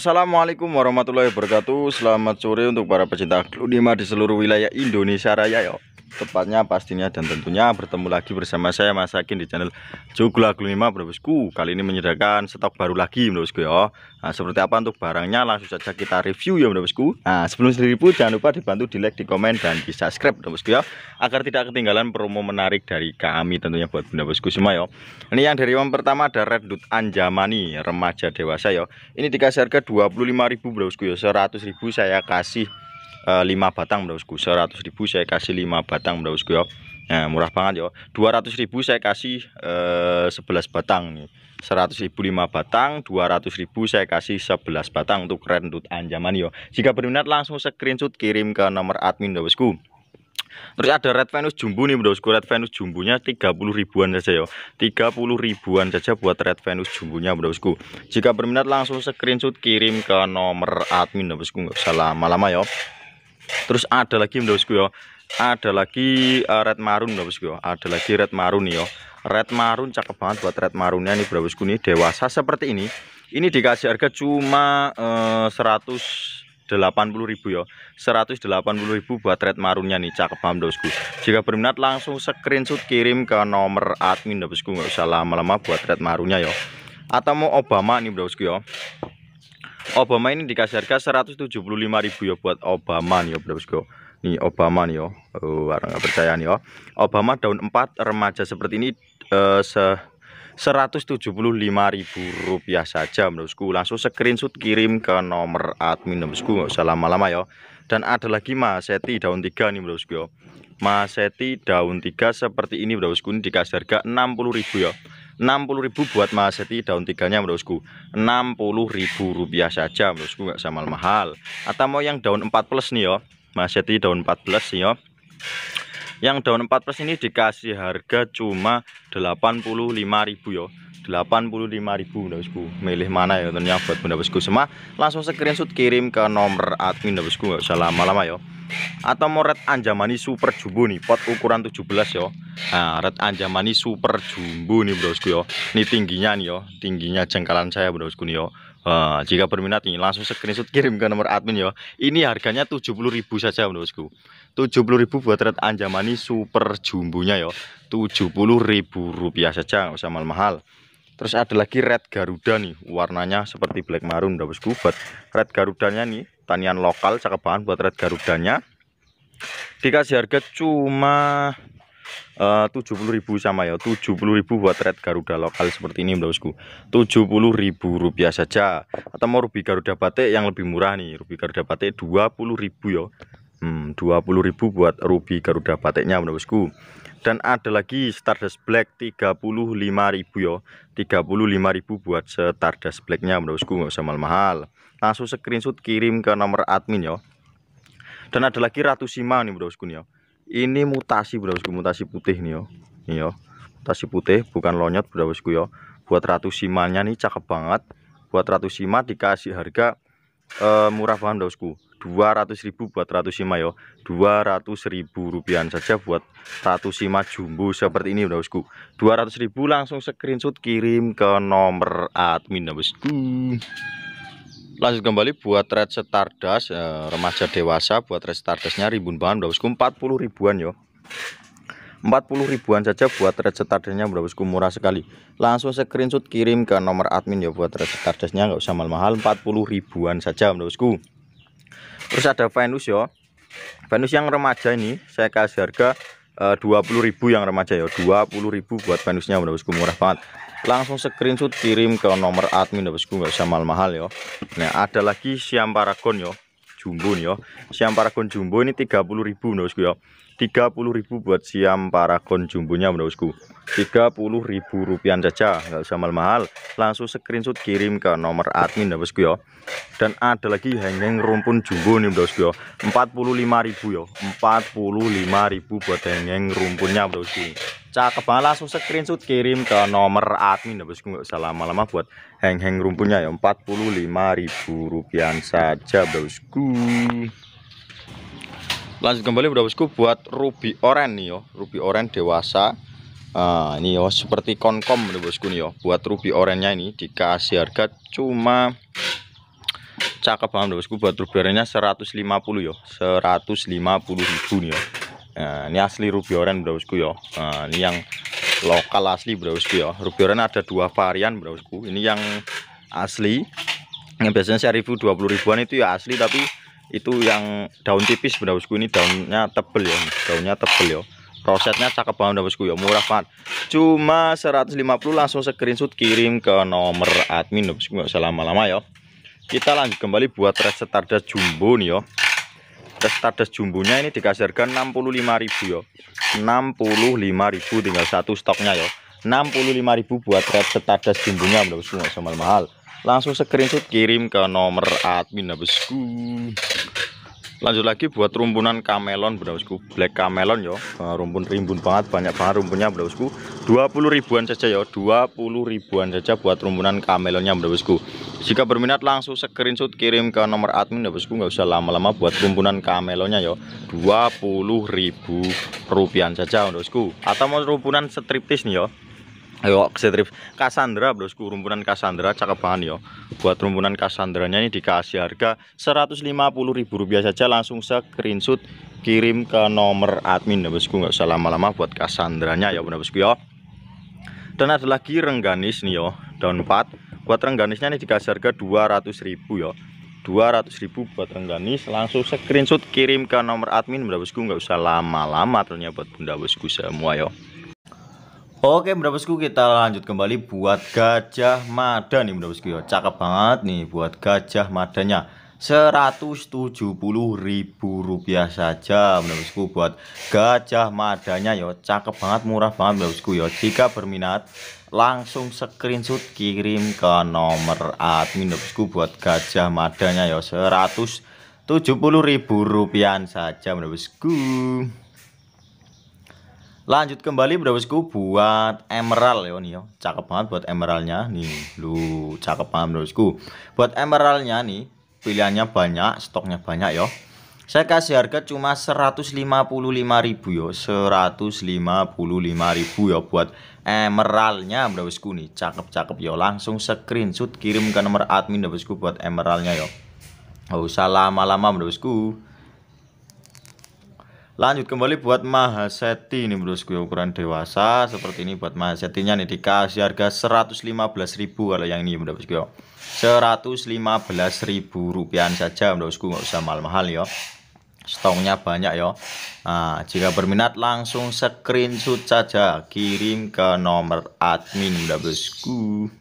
Assalamualaikum warahmatullahi wabarakatuh Selamat sore untuk para pecinta Gludima di seluruh wilayah Indonesia Raya yuk tepatnya pastinya dan tentunya bertemu lagi bersama saya Mas Akin di channel Jogla Glunima Bro Kali ini menyediakan stok baru lagi Bro ya. Nah, seperti apa untuk barangnya langsung saja kita review ya Bro Nah, sebelum seribu jangan lupa dibantu di like, di komen dan di subscribe Bro ya agar tidak ketinggalan promo menarik dari kami tentunya buat Bunda Bosku semua ya. Ini yang dari yang pertama ada Dot Anjamani remaja dewasa ya. Ini dikasih harga 25.000 Bro ya. 100.000 saya kasih 5 eh, batang bosku seratus ribu saya kasih 5 batang ya Nah, murah banget ya. 200 ribu saya kasih eh, 11 batang nih. 100 ribu 5 batang, 200 ribu saya kasih 11 batang untuk rendut anjaman yo. Jika berminat langsung screenshot kirim ke nomor admin bosku Terus ada Red Venus Jumbo nih bosku Red Venus Jumbunya 30 ribuan saja ya. 30 ribuan saja buat Red Venus Jumbunya bosku Jika berminat langsung screenshot kirim ke nomor admin bosku nggak usah lama-lama ya terus ada lagi mbak bosku ya ada lagi uh, red marun mbak bosku ya ada lagi red marun nih ya red marun cakep banget buat red marunnya nih mbak bosku nih dewasa seperti ini ini dikasih harga cuma eh, uh, 100 ribu ya ribu buat red marunnya nih cakep paham bosku jika berminat langsung screenshot kirim ke nomor admin bosku nggak usah lama-lama buat red marunnya ya atau mau Obama nih bosku ya Obama ini dikasih harga 175.000 ya buat Obama nih ya bro nih Obama nih ya oh, orang gak percaya nih ya Obama daun 4 remaja seperti ini eh, se ribu rupiah saja menurutku langsung screenshot kirim ke nomor admin menurutku nggak usah lama-lama ya dan ada lagi Mas Seti daun 3 nih menurutku yo Seti daun tiga seperti ini menurutku ini dikasih harga ribu ya 60.000 buat mahaseti daun tiganya menurutku 60.000 rupiah saja bosku nggak sama mahal atau mau yang daun 4 plus nih yo mahaseti daun 4 plus nih yo yang daun 4 plus ini dikasih harga cuma 85.000 yo 85.000 Ndak Bosku. Milih mana ya tentunya buat Bunda Bosku semua. Langsung screenshot kirim ke nomor admin Bunda Bosku, enggak usah lama-lama ya. Atau mau red anjamani super jumbo nih, pot ukuran 17 ya. Nah, red anjamani super jumbo nih Bosku ya. Ini tingginya nih ya, tingginya jengkalan saya Bosku nih ya. Uh, jika berminat nih langsung screenshot kirim ke nomor admin ya. Ini harganya 70.000 saja puluh 70.000 buat red anjamani super jumbunya ya. 70.000 rupiah saja, enggak usah mahal-mahal. Terus ada lagi red Garuda nih, warnanya seperti black maroon udah bosku. Buat red Garudanya nih, tanian lokal cakep banget buat red Garudanya. Dikasih harga cuma eh, puluh ribu sama ya. ribu buat red Garuda lokal seperti ini Mbak Bosku. ribu rupiah saja. Atau mau rubi Garuda batik yang lebih murah nih, rubi Garuda batik ribu ya. Hmm, ribu buat Ruby Garuda batiknya menurutku bosku. Dan ada lagi Stardust Black 35.000 yo. 35.000 buat Stardust Blacknya menurutku bosku nggak usah mahal-mahal. Langsung screenshot kirim ke nomor admin yo. Dan ada lagi Ratu Sima nih bosku nih yo. Ini mutasi bosku mutasi putih nih yo. Nih yo. Mutasi putih bukan lonyot bosku yo. Buat Ratu Simanya nih cakep banget. Buat Ratu Sima dikasih harga uh, murah banget bosku 200.000 buat ratu sima yo 200.000 rupiah saja buat ratu sima jumbo seperti ini bosku 200.000 langsung screenshot kirim ke nomor admin ya, bosku hmm. lanjut kembali buat red stardust eh, remaja dewasa buat red stardustnya ribuan bahan bosku 40 ribuan yo 40 ribuan saja buat reset tardesnya Bro Bosku murah sekali. Langsung screenshot kirim ke nomor admin ya buat reset tardesnya nggak usah mahal-mahal 40 ribuan saja Bro Bosku. Terus ada Venus ya. Venus yang remaja ini saya kasih harga eh, dua puluh ribu yang remaja ya dua ribu buat Venusnya Bunda Bosku murah banget langsung screenshot kirim ke nomor admin Bunda Bosku nggak usah mahal-mahal ya nah ada lagi siam paragon ya jumbo nih ya siam paragon jumbo ini tiga ribu Bosku ya ribu buat siam paragon jumbonya bosku rp rupiah saja nggak usah mahal-mahal langsung screenshot kirim ke nomor admin ya bosku ya dan ada lagi hengeng rumpun jumbo nih bosku ya 45.000 ya 45.000 buat hengeng rumpunnya bosku cakep banget langsung screenshot kirim ke nomor admin ya bosku nggak usah lama-lama buat heng-heng rumpunnya ya Rp45.000 saja bosku lanjut kembali Bro bosku buat ruby orange nih yo ruby orange dewasa uh, ini yo seperti konkom Bro bosku nih yo buat ruby orennya ini dikasih harga cuma cakep banget bosku buat ruby orennya 150 yo 150 ribu nih yo nah, ini asli ruby orange bosku yo nah, ini yang lokal asli bosku yo ruby orange ada dua varian bosku ini yang asli yang biasanya saya review 20 ribuan itu ya asli tapi itu yang daun tipis benda bosku ini daunnya tebel ya daunnya tebel ya prosesnya cakep banget benda bosku ya murah banget cuma 150 langsung screenshot kirim ke nomor admin benda bosku nggak lama ya kita lanjut kembali buat reset stardust jumbo nih ya restart stardust jumbonya ini dikasih harga 65000 ya 65000 tinggal satu stoknya ya 65000 buat reset stardust jumbonya benda bosku nggak mahal langsung screenshot kirim ke nomor admin ya bosku lanjut lagi buat rumpunan kamelon bro bosku black kamelon yo eh, rumpun rimbun banget banyak banget rumpunnya bro bosku 20 ribuan saja yo 20 ribuan saja buat rumpunan kamelonnya bro bosku jika berminat langsung screenshot kirim ke nomor admin ya bosku nggak usah lama-lama buat rumpunan kamelonnya yo 20 ribu rupiah saja bro bosku atau mau rumpunan striptis nih yo Ayo setrip Cassandra bosku rumpunan Cassandra cakep banget yo. Buat rumpunan Cassandranya ini dikasih harga Rp150.000 saja langsung screenshot kirim ke nomor admin ya bosku nggak usah lama-lama buat Cassandranya ya bener bosku yo. Dan ada lagi rengganis nih yo daun 4. Buat rengganisnya ini dikasih harga Rp200.000 yo. Rp200.000 buat rengganis langsung screenshot kirim ke nomor admin bener bosku nggak usah lama-lama ternyata buat bunda bosku semua yo. Oke, Bunda Bosku, kita lanjut kembali buat gajah mada nih, Bunda Bosku. Ya. Cakep banget nih buat gajah madanya. Rp170.000 saja Bunda Bosku buat gajah madanya yo, ya. cakep banget murah banget Bunda Bosku ya jika berminat langsung screenshot kirim ke nomor admin Bunda Bosku buat gajah madanya ya Rp170.000 saja Bunda Bosku Lanjut kembali brosku buat emerald ya nih ya. Cakep banget buat emeraldnya nih. Lu cakep banget brosku. Buat emeraldnya nih pilihannya banyak, stoknya banyak ya. Saya kasih harga cuma 155.000 yo, 155.000 ya buat emeraldnya brosku nih. Cakep-cakep yo. Ya. Langsung screenshot kirim ke nomor admin brosku buat emeraldnya yo. Ya. Gak usah lama-lama brosku lanjut kembali buat mahaseti ini bosku ya ukuran dewasa seperti ini buat mahasetinya nih dikasih harga 115.000 kalau yang ini bunda bosku ya 115.000 rupiah saja bunda bosku nggak usah mahal-mahal ya stoknya banyak ya nah, jika berminat langsung screenshot saja kirim ke nomor admin bunda bosku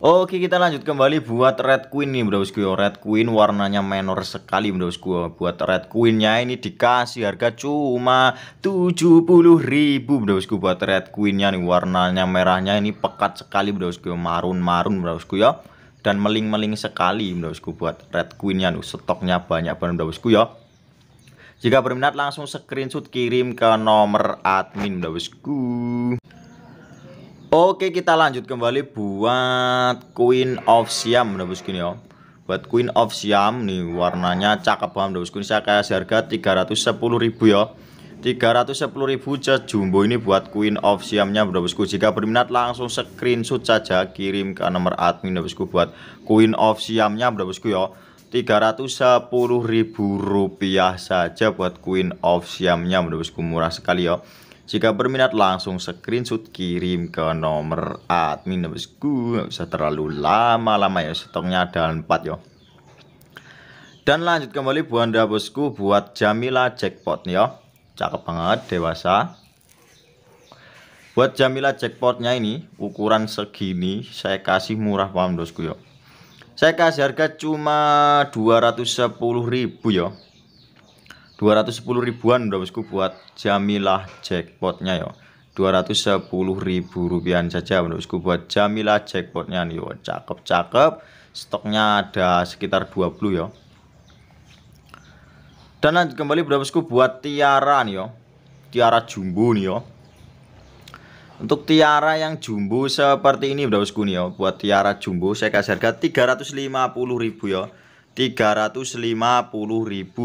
Oke kita lanjut kembali buat Red Queen nih bro ya Red Queen warnanya menor sekali bro ya Buat Red Queennya ini dikasih harga cuma 70 ribu bro Buat Red Queennya nih warnanya merahnya ini pekat sekali bro Marun-marun bro ya Dan meling-meling sekali bro buat Red Queennya nih Stoknya banyak banget bro ya Jika berminat langsung screenshot kirim ke nomor admin bro Oke kita lanjut kembali buat Queen of Siam udah bosku ya Buat Queen of Siam nih warnanya cakep banget udah bosku Saya kasih harga 310.000 ya 310.000 ribu jumbo ini buat Queen of Siamnya udah Bosku. Jika berminat langsung screenshot saja kirim ke nomor admin udah Bosku buat Queen of Siamnya udah Bosku ya. 310.000 rupiah saja buat Queen of Siamnya udah Bosku murah sekali ya. Jika berminat langsung screenshot kirim ke nomor admin bosku, bisa terlalu lama-lama ya stoknya ada 4 ya. Dan lanjut kembali anda bosku buat Jamila jackpot ya. Cakep banget dewasa. Buat Jamila jackpotnya ini ukuran segini saya kasih murah paham bosku yo. Saya kasih harga cuma 210.000 ya 210 ribuan udah bosku buat jamilah jackpotnya yo 210 ribu rupiah saja udah bosku buat jamilah jackpotnya nih yo cakep cakep stoknya ada sekitar 20 yo dan lanjut kembali udah bosku buat tiara nih yo tiara jumbo nih yo untuk tiara yang jumbo seperti ini udah bosku nih yo buat tiara jumbo saya kasih harga 350 ribu yo ribu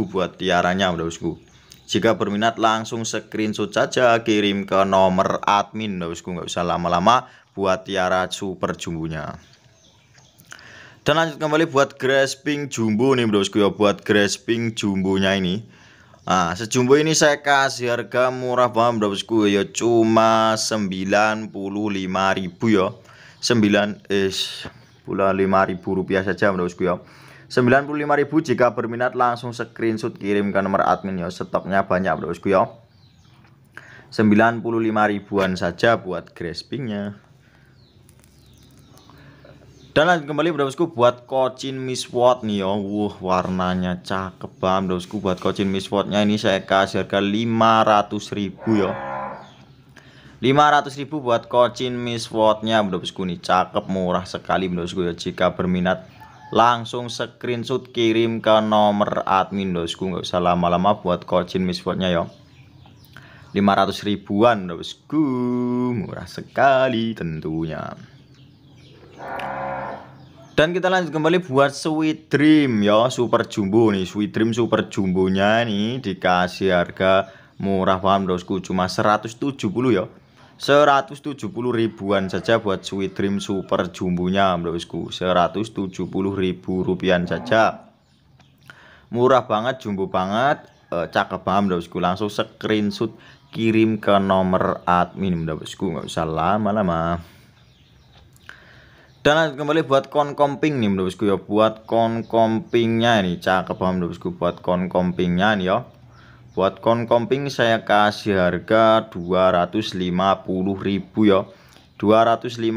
buat tiaranya Bapak Bosku. Jika berminat langsung screenshot saja kirim ke nomor admin Bapak Bosku nggak usah lama-lama buat tiara super jumbunya. Dan lanjut kembali buat grasping jumbo nih Bapak Bosku ya buat grasping jumbunya ini. Nah, sejumbo ini saya kasih harga murah banget Bapak Bosku ya cuma 95.000 ya. 9 eh 5.000 rupiah saja Bapak Bosku ya. 95.000 jika berminat langsung screenshot kirim ke nomor admin ya stoknya banyak bosku ya lima ribuan saja buat graspingnya dan lanjut kembali bosku buat kocin miss watt nih ya wuh warnanya cakep banget bosku buat kocin miss wattnya ini saya kasih harga ratus ribu ya ratus ribu buat kocin miss wattnya bosku nih cakep murah sekali bosku ya jika berminat langsung screenshot kirim ke nomor admin dosku nggak usah lama-lama buat kocin misfotnya ya 500 ribuan dosku murah sekali tentunya dan kita lanjut kembali buat sweet dream ya super jumbo nih sweet dream super jumbonya nih dikasih harga murah paham dosku cuma 170 ya 170 ribuan saja buat sweet dream super jumbunya tujuh 170 ribu rupiah saja murah banget jumbo banget e, cakep banget bosku langsung screenshot kirim ke nomor admin bosku nggak usah lama-lama dan kembali buat kon komping nih bosku ya buat kon kompingnya ini cakep banget bosku buat kon kompingnya nih ya buat konkomping saya kasih harga 250.000 ya 250.000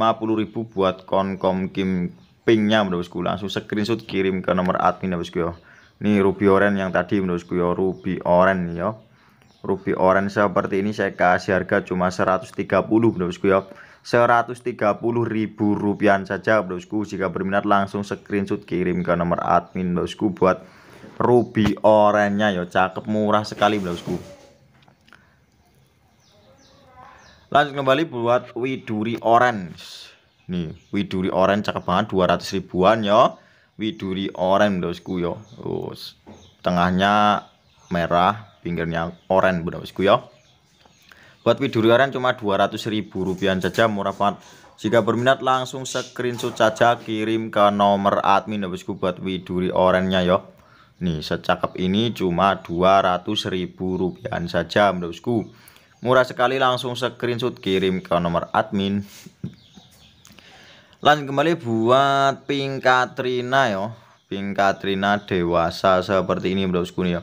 buat konkom kim pingnya menurutku langsung screenshot kirim ke nomor admin bosku ya, ya ini ruby orange yang tadi menurutku ya ruby orange ya ruby orange seperti ini saya kasih harga cuma 130 menurutku ya ribu rupiah saja bosku jika berminat langsung screenshot kirim ke nomor admin bosku buat ruby orennya ya cakep murah sekali bosku lanjut kembali buat widuri orange nih widuri orange cakep banget 200 ribuan ya widuri orange bosku ya Terus, tengahnya merah pinggirnya orange bosku ya buat widuri orange cuma 200 ribu rupiah saja murah banget jika berminat langsung screenshot saja kirim ke nomor admin ya, bosku buat widuri oranye-nya ya Nih, secakap ini cuma 200 ribu rupiahan saja bosku. Murah sekali langsung screenshot kirim ke nomor admin. Lanjut kembali buat Pink Katrina yo. Pink Katrina dewasa seperti ini bosku nih ya.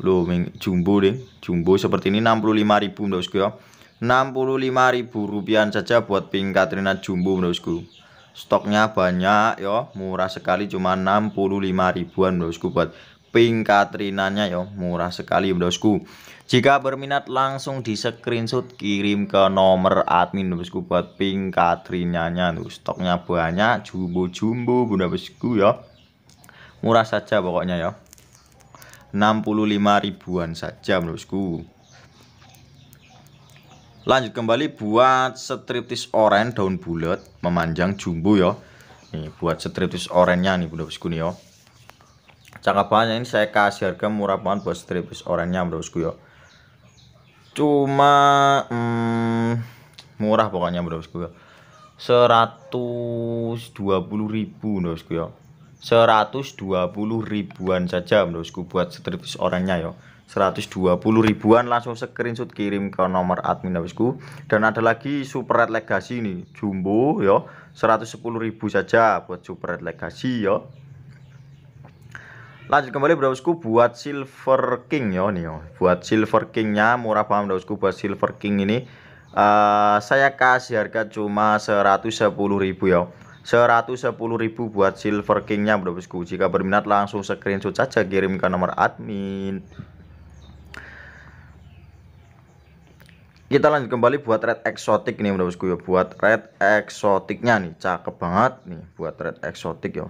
Loh, jumbo deh. Jumbo seperti ini 65 ribu bosku ya. 65 ribu rupiah saja buat Pink Katrina jumbo bosku. Stoknya banyak yo, murah sekali cuma 65 ribuan Bosku buat pink Katrinanya yo, murah sekali Bosku. Jika berminat langsung di screenshot kirim ke nomor admin Bosku buat pink Katrinanya tuh. Stoknya banyak, jumbo-jumbo Bunda Bosku ya. Murah saja pokoknya ya. 65 ribuan saja Bosku lanjut kembali buat striptis oren daun bulat memanjang jumbo ya ini buat striptis orennya nih bunda bosku nih yo cakep banget ini saya kasih harga murah banget buat striptis orennya bunda bosku yo ya. cuma hmm, murah pokoknya bunda bosku yo ya. ribu bunda bosku yo 120 ribuan saja bunda bosku buat striptis orennya yo ya. 120 ribuan langsung screenshot kirim ke nomor admin habisku dan ada lagi super red legacy ini jumbo ya 110 ribu saja buat super red legacy ya lanjut kembali bosku buat silver king ya nih yo. Ya. buat silver kingnya murah banget bosku buat silver king ini uh, saya kasih harga cuma 110 ribu ya ribu buat silver kingnya bro bosku jika berminat langsung screenshot saja kirim ke nomor admin kita lanjut kembali buat red eksotik nih udah bosku ya buat red eksotiknya nih cakep banget nih buat red eksotik ya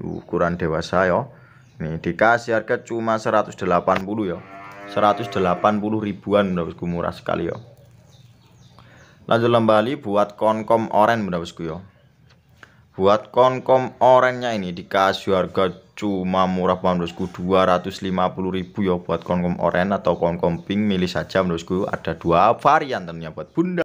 ukuran dewasa ya nih dikasih harga cuma 180 ya 180 ribuan udah bosku murah sekali yo ya. lanjut kembali buat konkom oren udah bosku yo ya. buat konkom orennya ini dikasih harga cuma murah paham dosku 250 ribu ya buat konkom oren atau konkom pink milih saja menurutku ada dua varian ternyata buat bunda